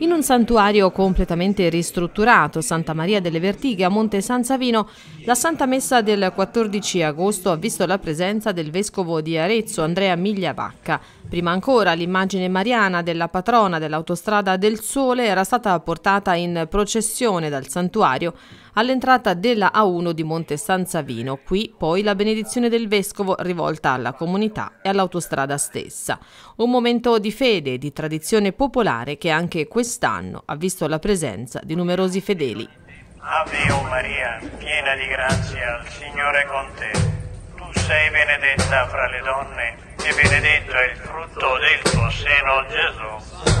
In un santuario completamente ristrutturato, Santa Maria delle Vertighe a Monte San Savino, la Santa Messa del 14 agosto ha visto la presenza del Vescovo di Arezzo Andrea Migliavacca. Prima ancora l'immagine mariana della patrona dell'autostrada del Sole era stata portata in processione dal santuario all'entrata della A1 di Monte San Savino. Qui poi la benedizione del Vescovo rivolta alla comunità e all'autostrada stessa. Un momento di fede e di tradizione popolare che anche quest'anno ha visto la presenza di numerosi fedeli. Ave o Maria, piena di grazia, il Signore è con te. Tu sei benedetta fra le donne e benedetto è il frutto del tuo seno, Gesù.